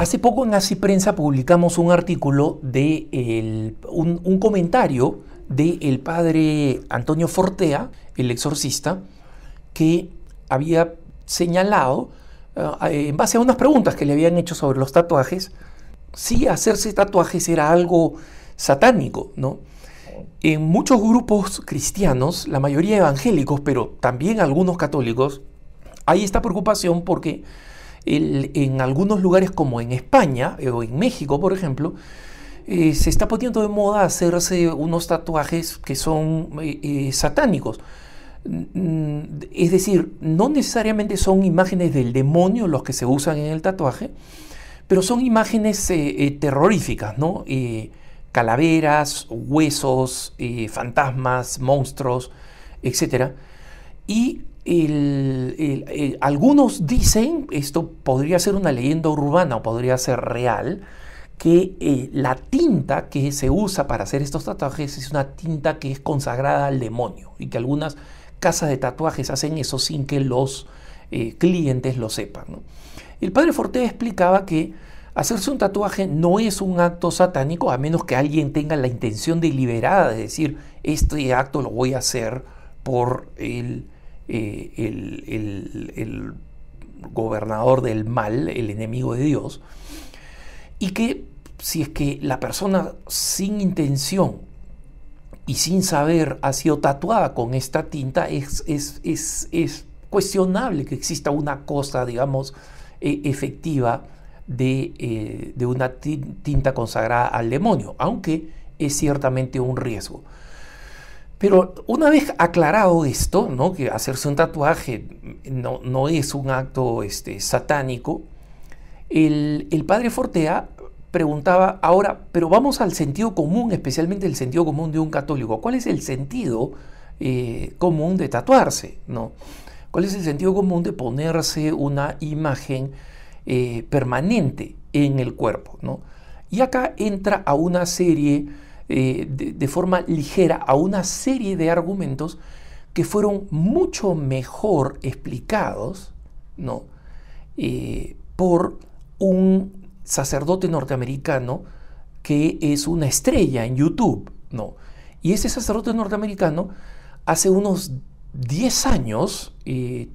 Hace poco en Así Prensa publicamos un artículo de un, comentario del padre Antonio Fortea, el exorcista, que había señalado, ah, eh, en base a unas preguntas que le habían hecho sobre los tatuajes, si hacerse tatuajes era algo satánico, ¿no? En muchos grupos cristianos, la mayoría evangélicos, pero también algunos católicos, hay esta preocupación porque en algunos lugares como en España eh, o en México, por ejemplo, eh, se está poniendo de moda hacerse unos tatuajes que son eh, satánicos. Es decir, no necesariamente son imágenes del demonio los que se usan en el tatuaje, pero son imágenes terroríficas, ¿no? calaveras, huesos, fantasmas, monstruos, etc. Y algunos dicen, esto podría ser una leyenda urbana o podría ser real, que eh, la tinta que se usa para hacer estos tatuajes es una tinta que es consagrada al demonio y que algunas casas de tatuajes hacen eso sin que los eh, clientes lo sepan. El padre Forte explicaba que hacerse un tatuaje no es un acto satánico a menos que alguien tenga la intención deliberada de decir, este acto lo voy a hacer por el eh, el, gobernador del mal, el enemigo de Dios, y que si es que la persona sin intención y sin saber ha sido tatuada con esta tinta, es, cuestionable que exista una cosa, digamos, eh, efectiva de, eh, una tinta consagrada al demonio, aunque es ciertamente un riesgo. Pero una vez aclarado esto, ¿no? que hacerse un tatuaje no, es un acto este, satánico, el, padre Fortea preguntaba, ahora, pero vamos al sentido común, especialmente el sentido común de un católico. ¿Cuál es el sentido eh, común de tatuarse? ¿no? ¿Cuál es el sentido común de ponerse una imagen eh, permanente en el cuerpo? ¿no? Y acá entra a una serie eh, de, forma ligera a una serie de argumentos que fueron mucho mejor explicados ¿no? Eh, por un sacerdote norteamericano que es una estrella en YouTube. ¿no? Y ese sacerdote norteamericano hace unos 10 años, eh,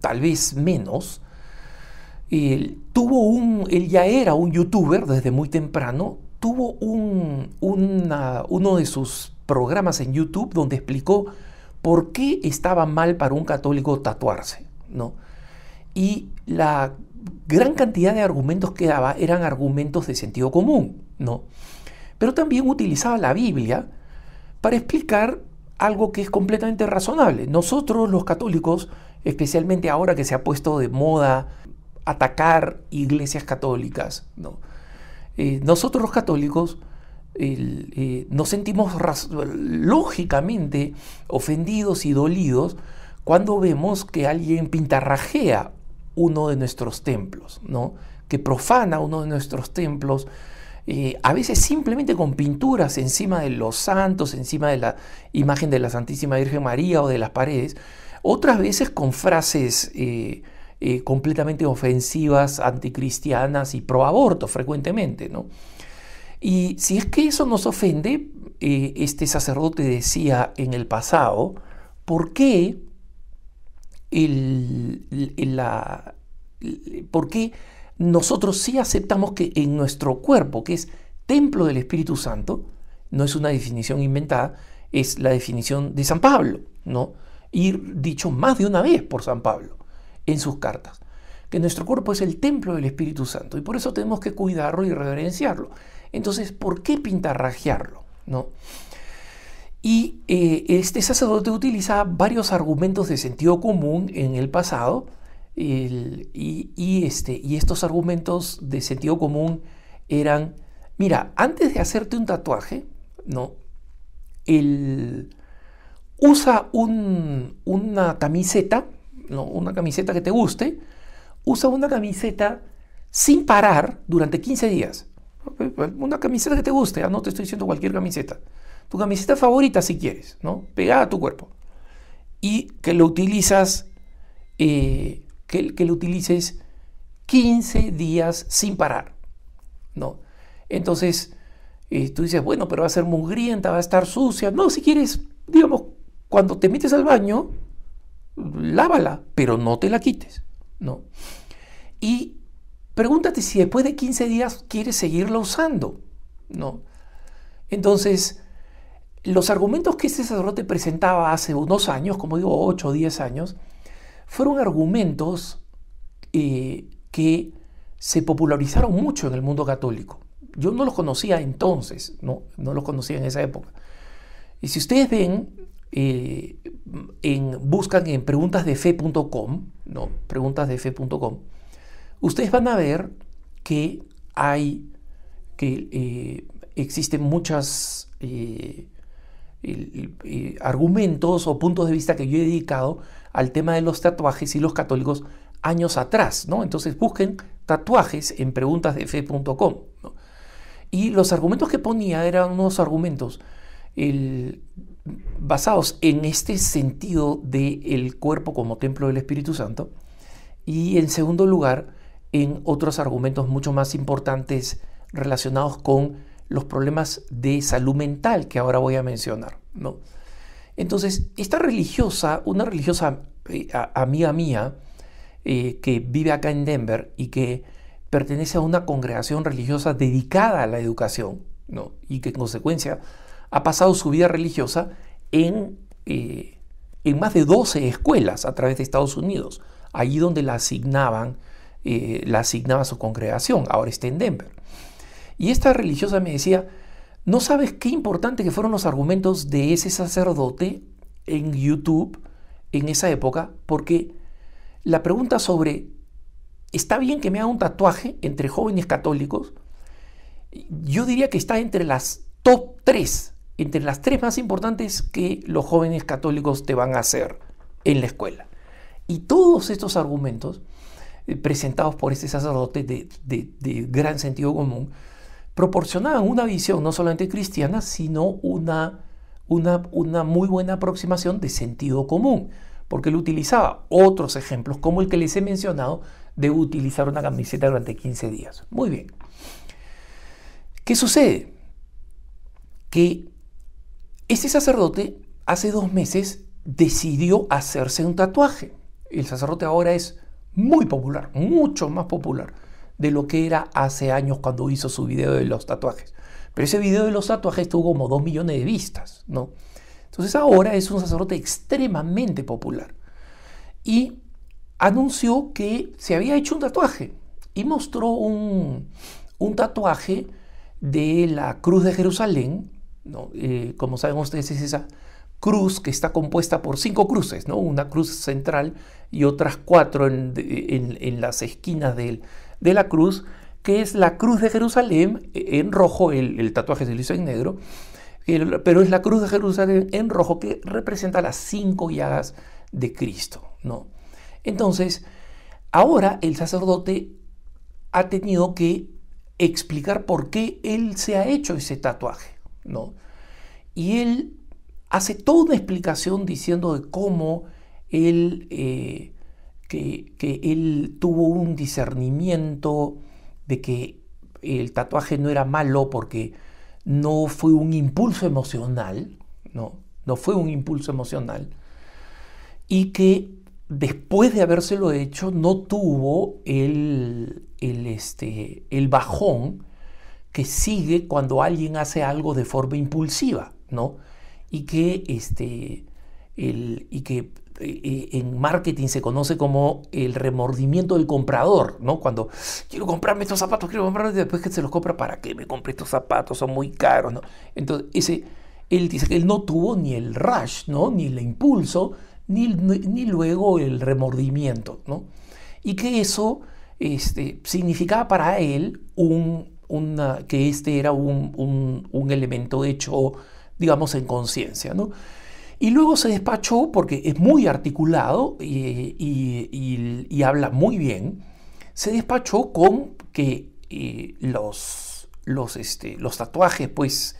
tal vez menos, tuvo un, él ya era un youtuber desde muy temprano tuvo uno de sus programas en YouTube donde explicó por qué estaba mal para un católico tatuarse, ¿no? Y la gran cantidad de argumentos que daba eran argumentos de sentido común, ¿no? Pero también utilizaba la Biblia para explicar algo que es completamente razonable. Nosotros los católicos, especialmente ahora que se ha puesto de moda atacar iglesias católicas, ¿no? nosotros los católicos nos sentimos lógicamente ofendidos y dolidos cuando vemos que alguien pintarrajea uno de nuestros templos, ¿no? que profana uno de nuestros templos, a veces simplemente con pinturas encima de los santos, encima de la imagen de la Santísima Virgen María o de las paredes, otras veces con frases eh, eh, completamente ofensivas, anticristianas y proaborto frecuentemente. ¿no? Y si es que eso nos ofende, eh, este sacerdote decía en el pasado, ¿por qué, la, nosotros sí aceptamos que en nuestro cuerpo, que es templo del Espíritu Santo, no es una definición inventada, es la definición de San Pablo, ¿no? Y dicho más de una vez por San Pablo en sus cartas, que nuestro cuerpo es el templo del Espíritu Santo y por eso tenemos que cuidarlo y reverenciarlo. Entonces, ¿por qué pintarrajearlo? ¿No? Y eh, este sacerdote utiliza varios argumentos de sentido común en el pasado y, este, y estos argumentos de sentido común eran, mira, antes de hacerte un tatuaje, ¿no? usa una camiseta no, una camiseta que te guste, usa una camiseta sin parar durante 15 días. Una camiseta que te guste, ah, no te estoy diciendo cualquier camiseta. Tu camiseta favorita si quieres, ¿no? Pegada a tu cuerpo. Y que lo utilizas, eh, que, que utilices 15 días sin parar, ¿no? Entonces, eh, tú dices, bueno, pero va a ser mugrienta, va a estar sucia. No, si quieres, digamos, cuando te metes al baño, lávala, pero no te la quites, ¿no? Y pregúntate si después de 15 días quieres seguirla usando, ¿no? Entonces, los argumentos que este sacerdote presentaba hace unos años, como digo, 8 o 10 años, fueron argumentos eh, que se popularizaron mucho en el mundo católico. Yo no los conocía entonces, no, no los conocía en esa época. Y si ustedes ven eh, en, buscan en preguntasdefe.com, no, preguntasdefe.com, ustedes van a ver que hay, que eh, existen muchas eh, argumentos o puntos de vista que yo he dedicado al tema de los tatuajes y los católicos años atrás, ¿no? Entonces busquen tatuajes en preguntasdefe.com. Y los argumentos que ponía eran unos argumentos el, basados en este sentido del cuerpo como templo del Espíritu Santo y en segundo lugar en otros argumentos mucho más importantes relacionados con los problemas de salud mental que ahora voy a mencionar. Entonces, esta religiosa, una religiosa eh, amiga mía, eh, que vive acá en Denver y que pertenece a una congregación religiosa dedicada a la educación, y que en consecuencia ha pasado su vida religiosa en, eh, en más de 12 escuelas a través de Estados Unidos, allí donde la asignaban, eh, la asignaba su congregación, ahora está en Denver. Y esta religiosa me decía, ¿no sabes qué importante que fueron los argumentos de ese sacerdote en YouTube en esa época? Porque la pregunta sobre, ¿está bien que me haga un tatuaje entre jóvenes católicos? Yo diría que está entre las top tres entre las tres más importantes que los jóvenes católicos te van a hacer en la escuela. Y todos estos argumentos eh, presentados por este sacerdote de, gran sentido común proporcionaban una visión no solamente cristiana, sino una, una, una muy buena aproximación de sentido común, porque él utilizaba otros ejemplos, como el que les he mencionado, de utilizar una camiseta durante 15 días. Muy bien. ¿Qué sucede? Que este sacerdote hace dos meses decidió hacerse un tatuaje. El sacerdote ahora es muy popular, mucho más popular de lo que era hace años cuando hizo su video de los tatuajes. Pero ese video de los tatuajes tuvo como dos millones de vistas, ¿no? Entonces ahora es un sacerdote extremadamente popular. Y anunció que se había hecho un tatuaje y mostró un, un tatuaje de la cruz de Jerusalén eh, como saben ustedes, es esa cruz que está compuesta por cinco cruces, ¿no? una cruz central y otras cuatro en, las esquinas de, de, la cruz, que es la cruz de Jerusalén eh, en rojo, el, tatuaje se lo hizo en negro, pero es la cruz de Jerusalén en rojo que representa las cinco llagas de Cristo. ¿no? Entonces, ahora el sacerdote ha tenido que explicar por qué él se ha hecho ese tatuaje. ¿no? Y él hace toda una explicación diciendo de cómo él, eh, que, él tuvo un discernimiento de que el tatuaje no era malo porque no fue un impulso emocional, no, fue un impulso emocional, y que después de habérselo hecho no tuvo el este, bajón que sigue cuando alguien hace algo de forma impulsiva, ¿no? Y que, este, el, y que eh, eh, en marketing se conoce como el remordimiento del comprador, ¿no? Cuando quiero comprarme estos zapatos, quiero comprarme, después que se los compra, ¿para qué me compré estos zapatos? Son muy caros, ¿no? Entonces, ese, él dice que él no tuvo ni el rush, ¿no? Ni el impulso, ni, ni luego el remordimiento, ¿no? Y que eso este, significaba para él un, que este era un, elemento hecho, digamos, en conciencia. ¿no? Y luego se despachó porque es muy articulado y, habla muy bien. Se despachó con que eh, los, los, este, los tatuajes, pues,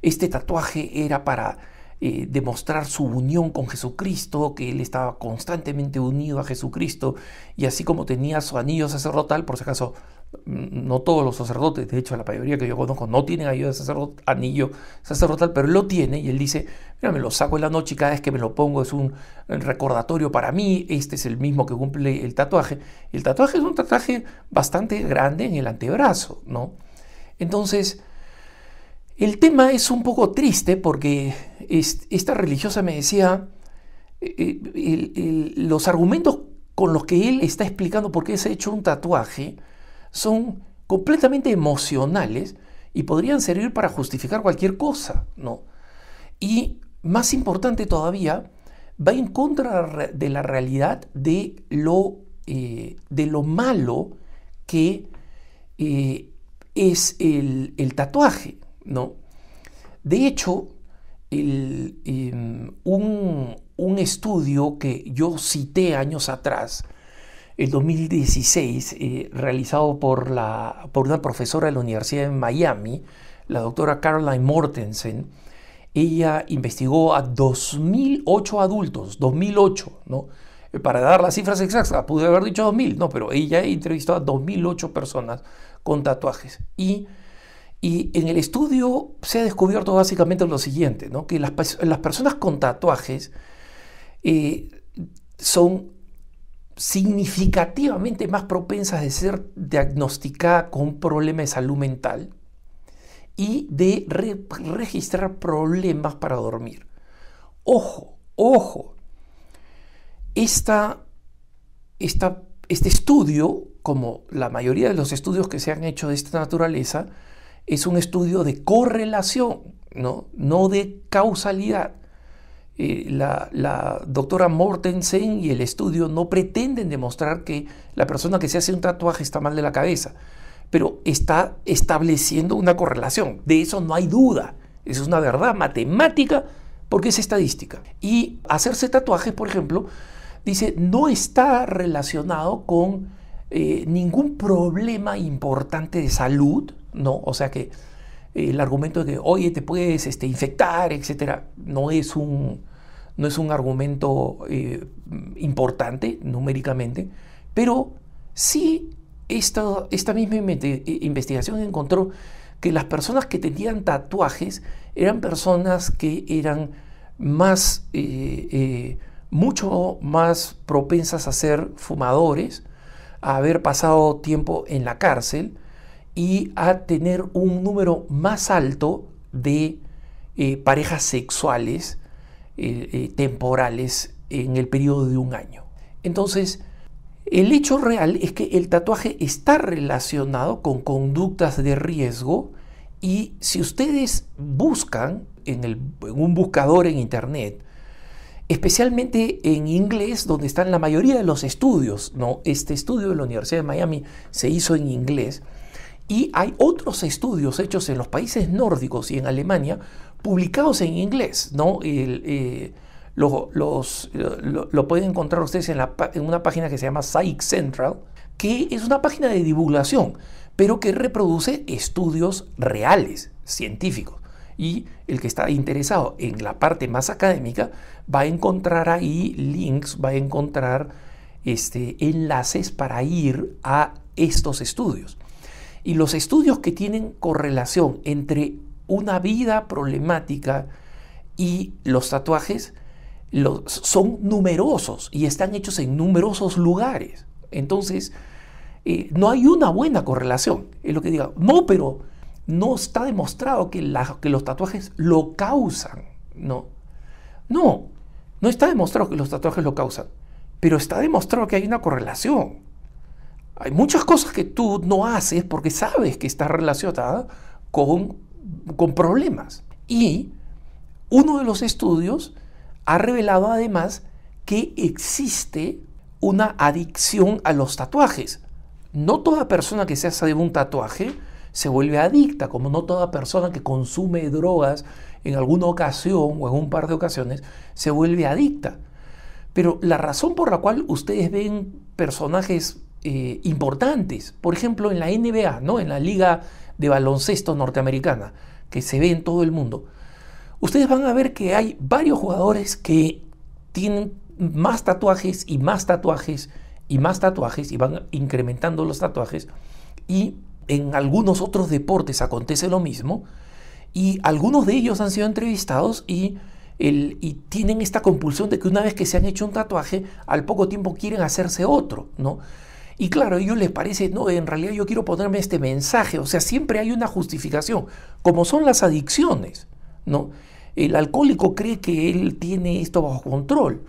este tatuaje era para eh, demostrar su unión con Jesucristo, que él estaba constantemente unido a Jesucristo, y así como tenía su anillo sacerdotal, por si acaso, mm, no todos los sacerdotes, de hecho la mayoría que yo conozco no tienen anillo sacerdotal, pero él lo tiene y él dice, mira, me lo saco en la noche y cada vez que me lo pongo es un eh, recordatorio para mí, este es el mismo que cumple el tatuaje. El tatuaje es un tatuaje bastante grande en el antebrazo, ¿no? Entonces, el tema es un poco triste porque esta religiosa me decía, eh, eh, los argumentos con los que él está explicando por qué se ha hecho un tatuaje son completamente emocionales y podrían servir para justificar cualquier cosa, ¿no? Y más importante todavía, va en contra de la realidad de lo, eh, de lo malo que es el tatuaje, ¿no? De hecho, em, un, estudio que yo cité años atrás, el 2016, eh, realizado por, una profesora de la Universidad de Miami, la doctora Caroline Mortensen, ella investigó a 2008 adultos, 2008, ¿no? Eh, para dar las cifras exactas, pude haber dicho 2000, no, pero ella entrevistó a 2008 personas con tatuajes y y en el estudio se ha descubierto básicamente lo siguiente, que las, personas con tatuajes eh, son significativamente más propensas de ser diagnosticadas con un problema de salud mental y de registrar problemas para dormir. Ojo, ojo, este estudio, como la mayoría de los estudios que se han hecho de esta naturaleza, es un estudio de correlación, no, de causalidad. Eh, la, doctora Mortensen y el estudio no pretenden demostrar que la persona que se hace un tatuaje está mal de la cabeza, pero está estableciendo una correlación. De eso no hay duda. Eso es una verdad matemática porque es estadística. Y hacerse tatuajes, por ejemplo, dice, no está relacionado con eh, ningún problema importante de salud, ¿no? O sea que el argumento de que, oye, te puedes este, infectar, etcétera, no es un, argumento eh, importante numéricamente, pero sí esta, misma eh, investigación encontró que las personas que tenían tatuajes eran personas que eran más, eh, mucho más propensas a ser fumadores, a haber pasado tiempo en la cárcel, y a tener un número más alto de eh, parejas sexuales eh, eh, temporales en el periodo de un año. Entonces, el hecho real es que el tatuaje está relacionado con conductas de riesgo y si ustedes buscan en, en, un buscador en Internet, especialmente en inglés, donde están la mayoría de los estudios, ¿no? este estudio de la Universidad de Miami se hizo en inglés, y hay otros estudios hechos en los países nórdicos y en Alemania, publicados en inglés, ¿no? Eh, lo, pueden encontrar ustedes en, una página que se llama Psych Central, que es una página de divulgación, pero que reproduce estudios reales, científicos. Y el que está interesado en la parte más académica va a encontrar ahí links, va a encontrar este, enlaces para ir a estos estudios. Y los estudios que tienen correlación entre una vida problemática y los tatuajes los, son numerosos y están hechos en numerosos lugares. Entonces, eh, no hay una buena correlación. Es lo que diga, no, pero no está demostrado que, la, que los tatuajes lo causan. No, no, no está demostrado que los tatuajes lo causan, pero está demostrado que hay una correlación. Hay muchas cosas que tú no haces porque sabes que está relacionada con, con problemas. Y uno de los estudios ha revelado además que existe una adicción a los tatuajes. No toda persona que se hace de un tatuaje se vuelve adicta, como no toda persona que consume drogas en alguna ocasión o en un par de ocasiones se vuelve adicta. Pero la razón por la cual ustedes ven personajes eh, importantes. Por ejemplo, en la NBA, ¿no? en la Liga de Baloncesto Norteamericana, que se ve en todo el mundo. Ustedes van a ver que hay varios jugadores que tienen más tatuajes y más tatuajes y más tatuajes y van incrementando los tatuajes. Y en algunos otros deportes acontece lo mismo. Y algunos de ellos han sido entrevistados y, el, y tienen esta compulsión de que una vez que se han hecho un tatuaje, al poco tiempo quieren hacerse otro, ¿no? Y claro, a ellos les parece, no, en realidad yo quiero ponerme este mensaje. O sea, siempre hay una justificación, como son las adicciones, ¿no? El alcohólico cree que él tiene esto bajo control.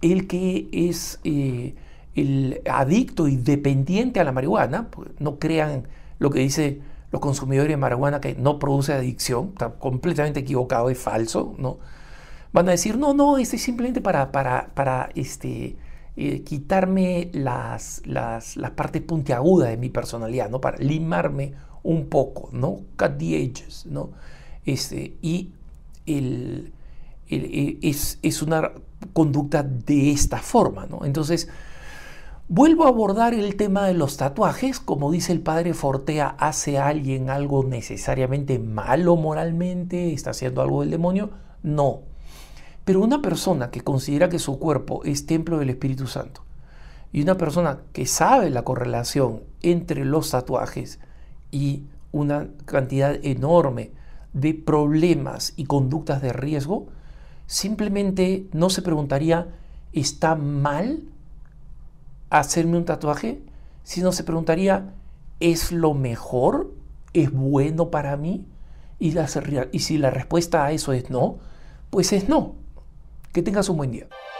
El que es eh, el adicto y dependiente a la marihuana, pues, no crean lo que dice los consumidores de marihuana que no produce adicción, está completamente equivocado, es falso, ¿no? Van a decir, no, no, este es simplemente para, para, para este, eh, quitarme las, las, la parte puntiaguda de mi personalidad, ¿no? Para limarme un poco, ¿no? Cut the edges, ¿no? Este, y e, es, es, una conducta de esta forma, ¿no? Entonces, vuelvo a abordar el tema de los tatuajes. Como dice el padre Fortea, ¿hace alguien algo necesariamente malo moralmente? ¿Está haciendo algo del demonio? No, pero una persona que considera que su cuerpo es templo del Espíritu Santo y una persona que sabe la correlación entre los tatuajes y una cantidad enorme de problemas y conductas de riesgo, simplemente no se preguntaría, ¿está mal hacerme un tatuaje? Sino se preguntaría, ¿es lo mejor? ¿Es bueno para mí? Y, y si la respuesta a eso es no, pues es no. Que tengas un buen día.